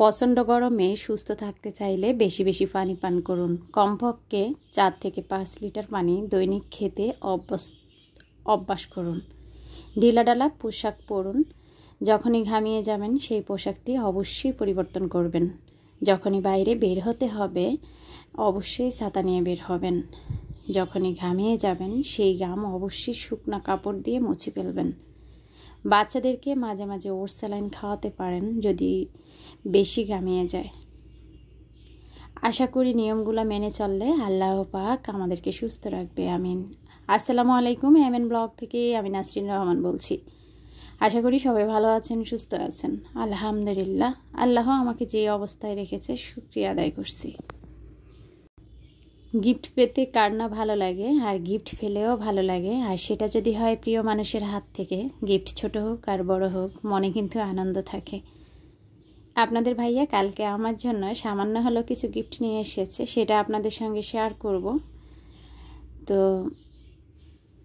প্রচণ্ড গরমে সুস্থ থাকতে চাইলে বেশি বেশি পানি পান করুন কমপক্ষে চার থেকে পাঁচ লিটার পানি দৈনিক খেতে অভ্যস অভ্যাস করুন ঢিলাডালা পোশাক পরুন যখনই ঘামিয়ে যাবেন সেই পোশাকটি অবশ্যই পরিবর্তন করবেন যখনই বাইরে বের হতে হবে অবশ্যই ছাতা নিয়ে বের হবেন যখনই ঘামিয়ে যাবেন সেই ঘাম অবশ্যই শুকনা কাপড় দিয়ে মুছে ফেলবেন বাচ্চাদেরকে মাঝে মাঝে ওর স্যালাইন খাওয়াতে পারেন যদি বেশি গামিয়ে যায় আশা করি নিয়মগুলো মেনে চললে আল্লাহ পাক আমাদেরকে সুস্থ রাখবে আমিন আসসালামু আলাইকুম এম এন ব্লগ থেকে আমি নাসরিন রহমান বলছি আশা করি সবাই ভালো আছেন সুস্থ আছেন আলহামদুলিল্লাহ আল্লাহ আমাকে যে অবস্থায় রেখেছে শুক্রিয়া আদায় করছি গিফট পেতে কার না ভালো লাগে আর গিফট ফেলেও ভালো লাগে আর সেটা যদি হয় প্রিয় মানুষের হাত থেকে গিফট ছোট হোক আর বড় হোক মনে কিন্তু আনন্দ থাকে আপনাদের ভাইয়া কালকে আমার জন্য সামান্য হলো কিছু গিফট নিয়ে এসেছে সেটা আপনাদের সঙ্গে শেয়ার করব তো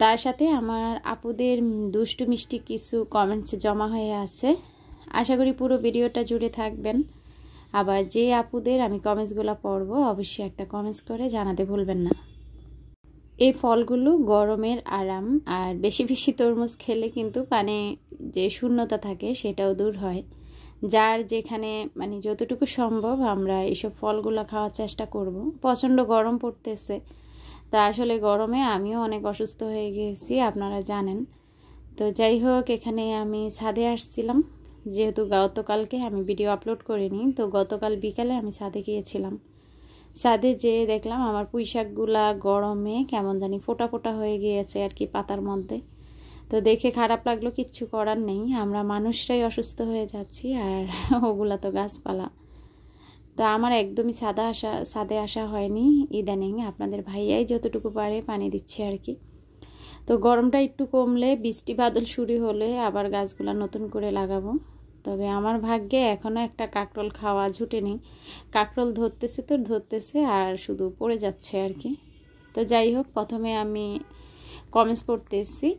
তার সাথে আমার আপুদের দুষ্টু মিষ্টি কিছু কমেন্টস জমা হয়ে আছে আশা করি পুরো ভিডিওটা জুড়ে থাকবেন আবার যে আপুদের আমি কমেন্টসগুলো পড়ব অবশ্যই একটা কমেন্টস করে জানাতে ভুলবেন না এই ফলগুলো গরমের আরাম আর বেশি বেশি তরমুজ খেলে কিন্তু পানে যে শূন্যতা থাকে সেটাও দূর হয় যার যেখানে মানে যতটুকু সম্ভব আমরা এইসব ফলগুলো খাওয়ার চেষ্টা করব। প্রচণ্ড গরম পড়তেছে তা আসলে গরমে আমিও অনেক অসুস্থ হয়ে গেছি আপনারা জানেন তো যাই হোক এখানে আমি ছাদে আসছিলাম যেহেতু গতকালকে আমি ভিডিও আপলোড করিনি তো গতকাল বিকালে আমি সাদে গিয়েছিলাম সাদে যেয়ে দেখলাম আমার পুঁই শাকগুলা গরমে কেমন জানি ফোটা ফোটা হয়ে গিয়েছে আর কি পাতার মধ্যে তো দেখে খারাপ লাগলো কিচ্ছু করার নেই আমরা মানুষরাই অসুস্থ হয়ে যাচ্ছি আর ওগুলা তো গাছপালা তো আমার একদমই সাদা আসা সাদে আসা হয়নি ইদানিং আপনাদের ভাইয়াই যতটুকু পারে পানি দিচ্ছে আর কি তো গরমটা একটু কমলে বৃষ্টি বাদল শুরু হলে আবার গাছগুলা নতুন করে লাগাবো তবে আমার ভাগ্যে এখনও একটা কাকরোল খাওয়া জুটেনি কাকরোল ধরতেছে তো ধরতেছে আর শুধু পড়ে যাচ্ছে আর কি তো যাই হোক প্রথমে আমি কমেন্টস পড়তে এসেছি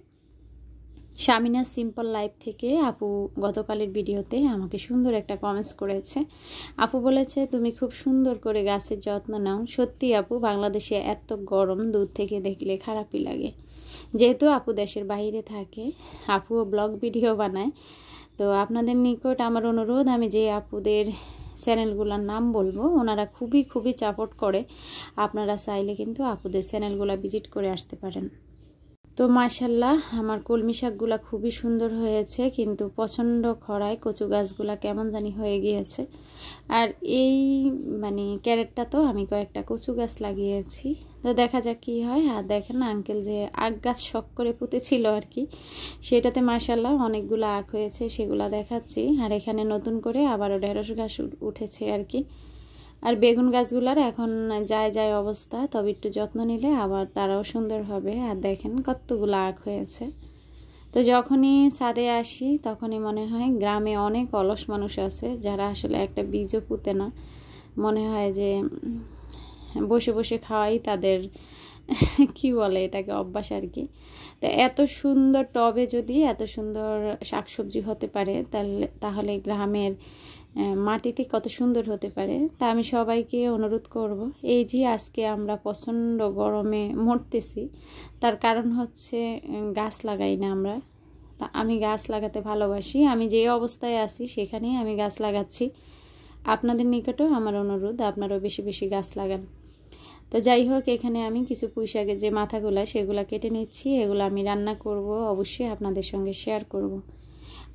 শামিনা সিম্পল লাইফ থেকে আপু গতকালের ভিডিওতে আমাকে সুন্দর একটা কমেন্টস করেছে আপু বলেছে তুমি খুব সুন্দর করে গাছের যত্ন নাও সত্যি আপু বাংলাদেশে এত গরম দূর থেকে দেখলে খারাপই লাগে যেহেতু আপু দেশের বাইরে থাকে আপুও ব্লগ ভিডিও বানায় তো আপনাদের নিকট আমার অনুরোধ আমি যে আপুদের চ্যানেলগুলোর নাম বলবো ওনারা খুবই খুবই সাপোর্ট করে আপনারা চাইলে কিন্তু আপুদের চ্যানেলগুলো ভিজিট করে আসতে পারেন তো মার্শাল্লাহ আমার কলমি শাকগুলা খুবই সুন্দর হয়েছে কিন্তু প্রচণ্ড খরায় কচু গাছগুলা কেমন জানি হয়ে গিয়েছে আর এই মানে ক্যারেটটা তো আমি কয়েকটা কচু গাছ লাগিয়েছি তো দেখা যাক কী হয় আর দেখেন আঙ্কেল যে আখ গাছ শখ করে পুঁতেছিল আর কি সেটাতে মাশাল্লাহ অনেকগুলো আখ হয়েছে সেগুলা দেখাচ্ছি আর এখানে নতুন করে আবারও ঢেঁড়স গাছ উঠেছে আর কি আর বেগুন গাছগুলার এখন যায় যায় অবস্থা তবে একটু যত্ন নিলে আবার তারাও সুন্দর হবে আর দেখেন কতগুলো আখ হয়েছে তো যখনই ছাদে আসি তখনই মনে হয় গ্রামে অনেক অলস মানুষ আছে যারা আসলে একটা বীজও পুঁতে না মনে হয় যে বসে বসে খাওয়াই তাদের কি বলে এটাকে অভ্যাস আর কি তো এত সুন্দর টবে যদি এত সুন্দর শাকসবজি হতে পারে তাহলে তাহলে গ্রামের মাটিতে কত সুন্দর হতে পারে তা আমি সবাইকে অনুরোধ করব এই যে আজকে আমরা প্রচণ্ড গরমে মরতেছি তার কারণ হচ্ছে গাছ লাগাই না আমরা তা আমি গাছ লাগাতে ভালোবাসি আমি যে অবস্থায় আছি সেখানেই আমি গাছ লাগাচ্ছি আপনাদের নিকটেও আমার অনুরোধ আপনারাও বেশি বেশি গাছ লাগান তো যাই হোক এখানে আমি কিছু পুঁইশাকের যে মাথাগুলো সেগুলো কেটে নিচ্ছি এগুলো আমি রান্না করব অবশ্যই আপনাদের সঙ্গে শেয়ার করব।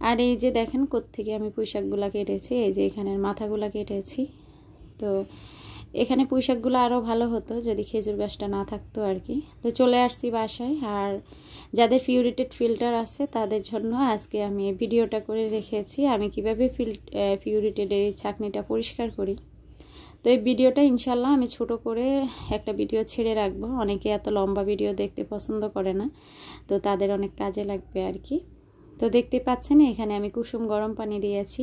আর এই যে দেখেন কোত্থেকে আমি পুঁইশাকগুলো কেটেছি এই যে এখানের মাথাগুলো কেটেছি তো এখানে পুঁইশাকগুলো আরও ভালো হতো যদি খেজুর গাছটা না থাকতো আর কি তো চলে আসছি বাসায় আর যাদের ফিউরিটেড ফিল্টার আছে তাদের জন্য আজকে আমি ভিডিওটা করে রেখেছি আমি কিভাবে ফিল ফিউরিটেডের এই ছাকনিটা পরিষ্কার করি তো এই ভিডিওটা ইনশাল্লাহ আমি ছোট করে একটা ভিডিও ছেড়ে রাখবো অনেকে এত লম্বা ভিডিও দেখতে পছন্দ করে না তো তাদের অনেক কাজে লাগবে আর কি তো দেখতে পাচ্ছেন এখানে আমি কুসুম গরম পানি দিয়েছি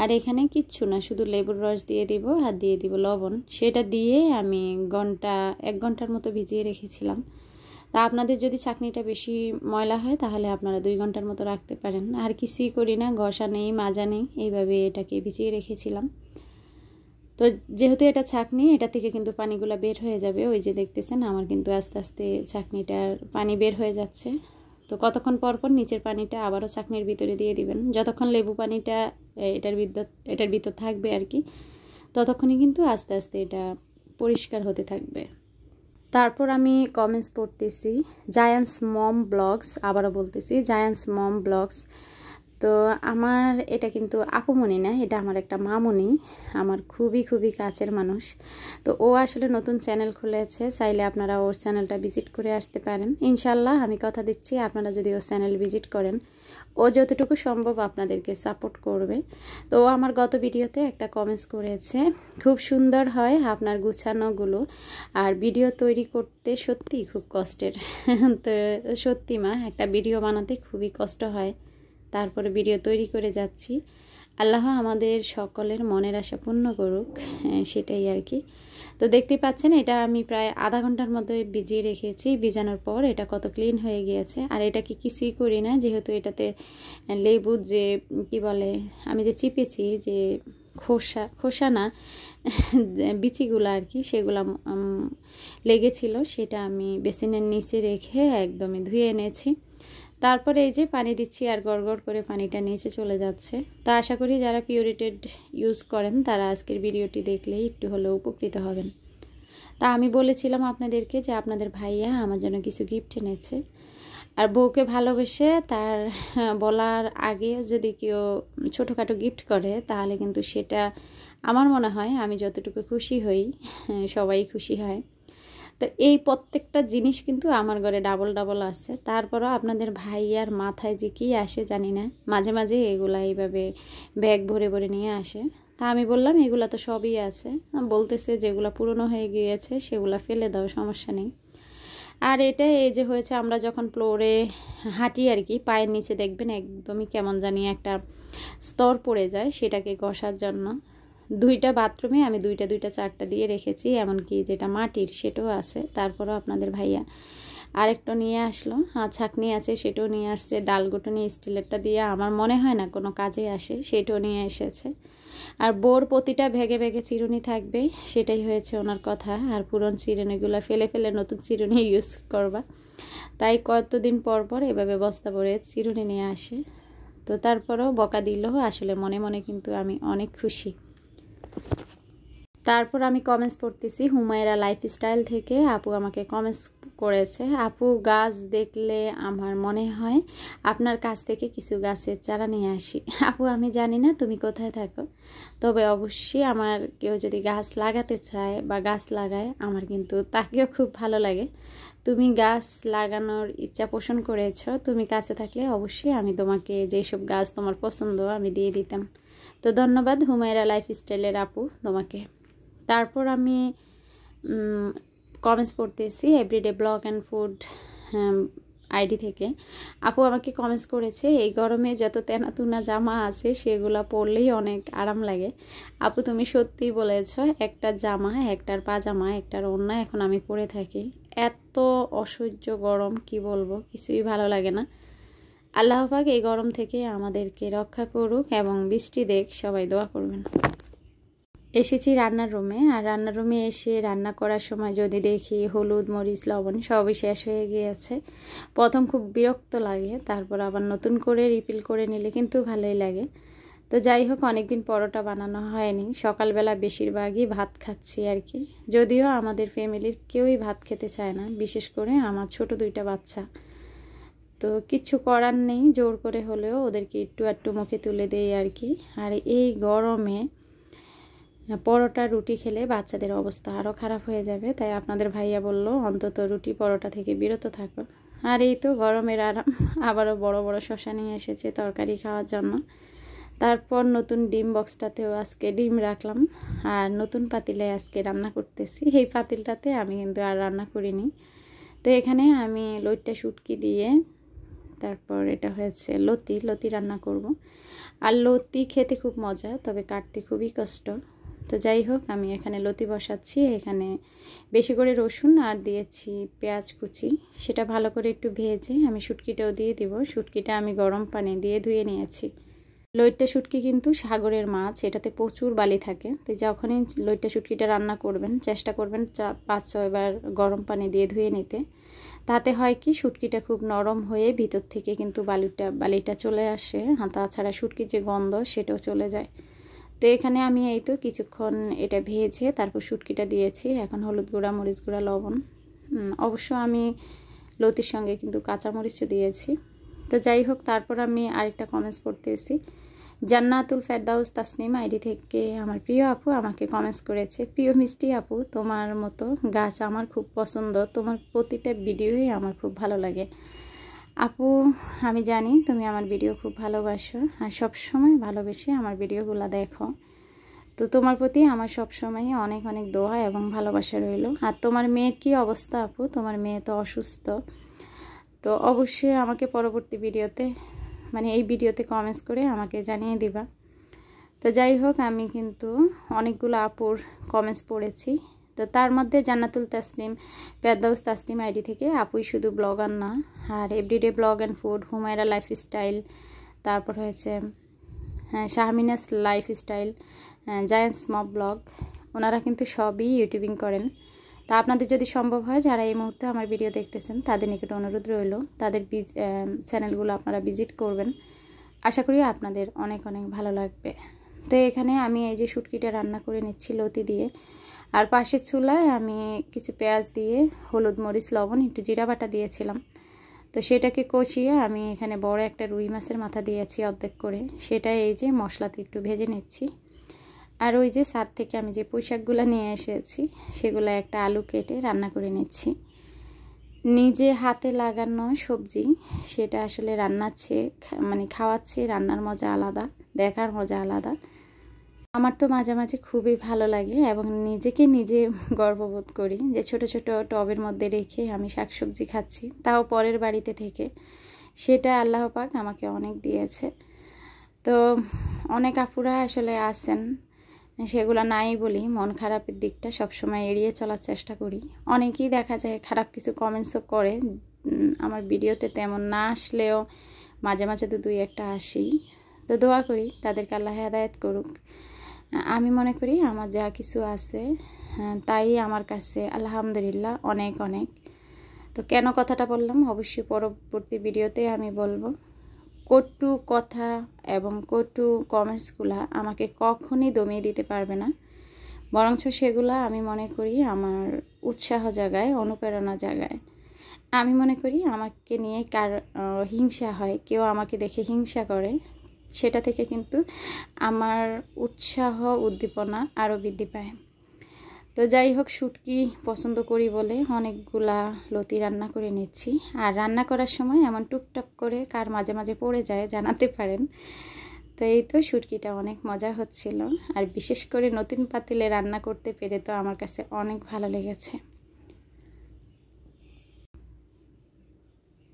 আর এখানে কিচ্ছু না শুধু লেবুর রস দিয়ে দিব আর দিয়ে দিব লবণ সেটা দিয়ে আমি ঘন্টা এক ঘন্টার মতো ভিজিয়ে রেখেছিলাম তা আপনাদের যদি চাকনিটা বেশি ময়লা হয় তাহলে আপনারা দুই ঘন্টার মতো রাখতে পারেন আর কিছুই করি না ঘষা নেই মাজা নেই এইভাবে এটাকে ভিজিয়ে রেখেছিলাম তো যেহেতু এটা চাকনি এটা থেকে কিন্তু পানিগুলো বের হয়ে যাবে ওই যে দেখতেছেন আমার কিন্তু আস্তে আস্তে চাকনিটার পানি বের হয়ে যাচ্ছে তো কতক্ষণ পর পর নিচের পানিটা আবারও চাকনির ভিতরে দিয়ে দিবেন যতক্ষণ লেবু পানিটা এটার বিদ্যুৎ এটার ভিতর থাকবে আর কি ততক্ষণই কিন্তু আস্তে আস্তে এটা পরিষ্কার হতে থাকবে তারপর আমি কমেন্টস পড়তেছি জায়ান্টস মম ব্লগস আবারও বলতেছি জায়ান্টস মম ব্লগস তো আমার এটা কিন্তু আপুমণি না এটা আমার একটা মামনি আমার খুবই খুবই কাছের মানুষ তো ও আসলে নতুন চ্যানেল খুলেছে চাইলে আপনারা ওর চ্যানেলটা ভিজিট করে আসতে পারেন ইনশাল্লাহ আমি কথা দিচ্ছি আপনারা যদি ওর চ্যানেল ভিজিট করেন ও যতটুকু সম্ভব আপনাদেরকে সাপোর্ট করবে তো আমার গত ভিডিওতে একটা কমেন্টস করেছে খুব সুন্দর হয় আপনার গুছানোগুলো আর ভিডিও তৈরি করতে সত্যি খুব কষ্টের তো সত্যি মা একটা ভিডিও বানাতে খুবই কষ্ট হয় তারপরে ভিডিও তৈরি করে যাচ্ছি আল্লাহ আমাদের সকলের মনের আশা পূর্ণ করুক হ্যাঁ, সেটাই আর কি তো দেখতে পাচ্ছেন এটা আমি প্রায় আধা ঘন্টার মধ্যে ভিজিয়ে রেখেছি ভিজানোর পর এটা কত ক্লিন হয়ে গিয়েছে আর এটাকে কিছুই করি না যেহেতু এটাতে লেবু যে কি বলে আমি যে চিপেছি যে খোসা খোসা না বিচিগুলো আর কি সেগুলো লেগেছিল সেটা আমি বেসিনের নিচে রেখে একদমই ধুয়ে এনেছি তারপরে এই যে পানি দিচ্ছি আর গড়গড় করে পানিটা নিচে চলে যাচ্ছে তা আশা করি যারা পিউরিটেড ইউজ করেন তারা আজকের ভিডিওটি দেখলেই একটু হলেও উপকৃত হবেন তা আমি বলেছিলাম আপনাদেরকে যে আপনাদের ভাইয়া আমার জন্য কিছু গিফট এনেছে আর বউকে ভালোবেসে তার বলার আগে যদি কেউ ছোটোখাটো গিফট করে তাহলে কিন্তু সেটা আমার মনে হয় আমি যতটুকু খুশি হই সবাই খুশি হয় তো এই প্রত্যেকটা জিনিস কিন্তু আমার ঘরে ডাবল ডাবল আছে তারপরও আপনাদের ভাই আর মাথায় যে কী আসে জানি না মাঝে মাঝে এগুলো এইভাবে ব্যাগ ভরে ভরে নিয়ে আসে তা আমি বললাম এগুলা তো সবই আছে বলতেছে যেগুলো পুরনো হয়ে গিয়েছে সেগুলো ফেলে দাও সমস্যা নেই আর এটা এই যে হয়েছে আমরা যখন ফ্লোরে হাঁটি আর কি পায়ের নিচে দেখবেন একদমই কেমন জানি একটা স্তর পড়ে যায় সেটাকে ঘষার জন্য দুইটা বাথরুমে আমি দুইটা দুইটা চারটা দিয়ে রেখেছি এমনকি যেটা মাটির সেটাও আছে তারপরও আপনাদের ভাইয়া আরেকটা নিয়ে আসলো হ্যাঁ ছাকনি আছে সেটাও নিয়ে আসছে নিয়ে স্টিলেরটা দিয়ে আমার মনে হয় না কোনো কাজে আসে সেটাও নিয়ে এসেছে আর বোর প্রতিটা ভেগে ভেগে চিরুনি থাকবে সেটাই হয়েছে ওনার কথা আর পুরন চিরুনিগুলো ফেলে ফেলে নতুন চিরুনি ইউজ করবা তাই কতদিন পর পর এভাবে বস্তা ভরে চিরুনি নিয়ে আসে তো তারপরেও বকা দিল আসলে মনে মনে কিন্তু আমি অনেক খুশি তারপর আমি কমেন্টস পড়তেছি হুমায়রা লাইফস্টাইল থেকে আপু আমাকে কমেন্টস করেছে আপু গাছ দেখলে আমার মনে হয় আপনার কাছ থেকে কিছু গাছের চারা নিয়ে আসি আপু আমি জানি না তুমি কোথায় থাকো তবে অবশ্যই আমার কেউ যদি গাছ লাগাতে চায় বা গাছ লাগায় আমার কিন্তু তাকেও খুব ভালো লাগে তুমি গাছ লাগানোর ইচ্ছা পোষণ করেছ তুমি কাছে থাকলে অবশ্যই আমি তোমাকে যেসব গাছ তোমার পছন্দ আমি দিয়ে দিতাম তো ধন্যবাদ হুমায়রা লাইফস্টাইলের আপু তোমাকে তারপর আমি কমেন্টস পড়তেছি everyday blog and food ID থেকে আপু আমাকে কমেন্টস করেছে এই গরমে যত তেনা তুনা জামা আছে সেগুলো পরলেই অনেক আরাম লাগে আপু তুমি সত্যি বলেছ একটা জামা একটার পাজামা একটার অন্য এখন আমি পরে থাকি এত অসহ্য গরম কি বলবো কিছুই ভালো লাগে না আল্লাহ পাক এই গরম থেকে আমাদেরকে রক্ষা করুক এবং বৃষ্টি দেখ সবাই দোয়া করবেন এসেছি রান্নার রুমে আর রান্নার রুমে এসে রান্না করার সময় যদি দেখি হলুদ মরিচ লবণ সবই শেষ হয়ে গিয়েছে প্রথম খুব বিরক্ত লাগে তারপর আবার নতুন করে রিফিল করে নিলে কিন্তু ভালোই লাগে তো যাই হোক অনেকদিন পরোটা বানানো হয়নি সকালবেলা বেশিরভাগই ভাত খাচ্ছি আর কি যদিও আমাদের ফ্যামিলির কেউই ভাত খেতে চায় না বিশেষ করে আমার ছোট দুইটা বাচ্চা তো কিচ্ছু করার নেই জোর করে হলেও ওদেরকে একটু একটু মুখে তুলে দেই আর কি আর এই গরমে পরোটা রুটি খেলে বাচ্চাদের অবস্থা আরও খারাপ হয়ে যাবে তাই আপনাদের ভাইয়া বলল অন্তত রুটি পরোটা থেকে বিরত থাকো আর এই তো গরমের আরাম আবারও বড় বড় শশা নিয়ে এসেছে তরকারি খাওয়ার জন্য তারপর নতুন ডিম বক্সটাতেও আজকে ডিম রাখলাম আর নতুন পাতিলে আজকে রান্না করতেছি এই পাতিলটাতে আমি কিন্তু আর রান্না করিনি তো এখানে আমি লইটটা শুটকি দিয়ে তারপর এটা হয়েছে লতি লতি রান্না করব আর লতি খেতে খুব মজা তবে কাটতে খুবই কষ্ট তো যাই হোক আমি এখানে লতি বসাচ্ছি এখানে বেশি করে রসুন আর দিয়েছি পেঁয়াজ কুচি সেটা ভালো করে একটু ভেজে আমি শুটকিটাও দিয়ে দিব শুটকিটা আমি গরম পানি দিয়ে ধুয়ে নিয়েছি লইটটা শুটকি কিন্তু সাগরের মাছ এটাতে প্রচুর বালি থাকে তো যখনই লইটটা শুটকিটা রান্না করবেন চেষ্টা করবেন চা পাঁচ ছয়বার গরম পানি দিয়ে ধুয়ে নিতে তাতে হয় কি শুটকিটা খুব নরম হয়ে ভিতর থেকে কিন্তু বালিটা বালিটা চলে আসে হাতা ছাড়া শুটকির যে গন্ধ সেটাও চলে যায় তো এখানে আমি এই তো কিছুক্ষণ এটা ভেজে তারপর শুটকিটা দিয়েছি এখন হলুদ গুঁড়া মরিচ গুঁড়া লবণ অবশ্য আমি লতির সঙ্গে কিন্তু কাঁচামরিচও দিয়েছি তো যাই হোক তারপর আমি আরেকটা কমেন্টস পড়তেছি জান্নাতুল ফেরদাউস তাসনিম আইডি থেকে আমার প্রিয় আপু আমাকে কমেন্টস করেছে প্রিয় মিষ্টি আপু তোমার মতো গাছ আমার খুব পছন্দ তোমার প্রতিটা ভিডিওই আমার খুব ভালো লাগে আপু আমি জানি তুমি আমার ভিডিও খুব ভালোবাসো আর সবসময় ভালোবেসে আমার ভিডিওগুলো দেখো তো তোমার প্রতি আমার সবসময় অনেক অনেক দোয়া এবং ভালোবাসা রইল আর তোমার মেয়ের কি অবস্থা আপু তোমার মেয়ে তো অসুস্থ তো অবশ্যই আমাকে পরবর্তী ভিডিওতে মানে এই ভিডিওতে কমেন্টস করে আমাকে জানিয়ে দিবা তো যাই হোক আমি কিন্তু অনেকগুলো আপুর কমেন্টস পড়েছি তো তার মধ্যে জান্নাতুল তাসলিম পেদাউস তাসলিম আইডি থেকে আপুই শুধু ব্লগ আর না আর everyday blog and food Humaira life style তারপর হয়েছে হ্যাঁ, শাহমিনাস স্টাইল হ্যাঁ, জায়ান্ট স্মপ ব্লগ ওনারা কিন্তু সবই ইউটিউবিং করেন তা আপনাদের যদি সম্ভব হয় যারা এই মুহূর্তে আমার ভিডিও দেখতেছেন তাদের নিকট অনুরোধ রইল তাদের চ্যানেলগুলো আপনারা ভিজিট করবেন আশা করি আপনাদের অনেক অনেক ভালো লাগবে তো এখানে আমি এই যে শুটকিটা রান্না করে নিচ্ছি লতি দিয়ে আর পাশের চুলায় আমি কিছু পেঁয়াজ দিয়ে হলুদ মরিচ লবণ একটু জিরা বাটা দিয়েছিলাম তো সেটাকে কষিয়ে আমি এখানে বড় একটা রুই মাছের মাথা দিয়েছি অর্ধেক করে সেটা এই যে মশলাতে একটু ভেজে নিচ্ছি আর ওই যে সাত থেকে আমি যে পোশাকগুলো নিয়ে এসেছি সেগুলো একটা আলু কেটে রান্না করে নিচ্ছি নিজে হাতে লাগানো সবজি সেটা আসলে রান্নার চেয়ে মানে খাওয়াচ্ছে রান্নার মজা আলাদা দেখার মজা আলাদা আমার তো মাঝে মাঝে খুবই ভালো লাগে এবং নিজেকে নিজে গর্ববোধ করি যে ছোট ছোট টবের মধ্যে রেখে আমি শাকসবজি খাচ্ছি তাও পরের বাড়িতে থেকে সেটা আল্লাহ পাক আমাকে অনেক দিয়েছে তো অনেক আপুরা আসলে আসেন সেগুলো নাই বলি মন খারাপের দিকটা সবসময় এড়িয়ে চলার চেষ্টা করি অনেকেই দেখা যায় খারাপ কিছু কমেন্টসও করে আমার ভিডিওতে তেমন না আসলেও মাঝে মাঝে তো দুই একটা আসেই তো দোয়া করি তাদেরকে আল্লাহ হেদায়ত করুক আমি মনে করি আমার যা কিছু আছে হ্যাঁ, তাই আমার কাছে আলহামদুলিল্লাহ অনেক অনেক তো কেন কথাটা বললাম অবশ্যই পরবর্তী ভিডিওতে আমি বলবো কটু কথা এবং কটু কমেন্টসগুলা আমাকে কখনই দমিয়ে দিতে পারবে না বরঞ্চ সেগুলা আমি মনে করি আমার উৎসাহ জাগায় অনুপ্রেরণা জাগায় আমি মনে করি আমাকে নিয়ে কার হিংসা হয় কেউ আমাকে দেখে হিংসা করে সেটা থেকে কিন্তু আমার উৎসাহ উদ্দীপনা আরও বৃদ্ধি পায় তো যাই হোক শুটকি পছন্দ করি বলে অনেকগুলা লতি রান্না করে নিচ্ছি আর রান্না করার সময় এমন টুকটাক করে কার মাঝে মাঝে পড়ে যায় জানাতে পারেন তো এই তো শুটকিটা অনেক মজা হচ্ছিল আর বিশেষ করে নতুন পাতিলে রান্না করতে পেরে তো আমার কাছে অনেক ভালো লেগেছে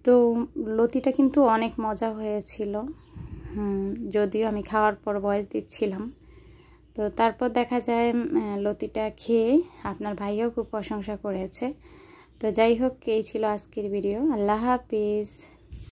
তো লতিটা কিন্তু অনেক মজা হয়েছিল যদিও আমি খাওয়ার পর বয়স দিচ্ছিলাম তো তারপর দেখা যায় লতিটা খেয়ে আপনার ভাইও খুব প্রশংসা করেছে তো যাই হোক এই ছিল আজকের ভিডিও আল্লাহ হাফিজ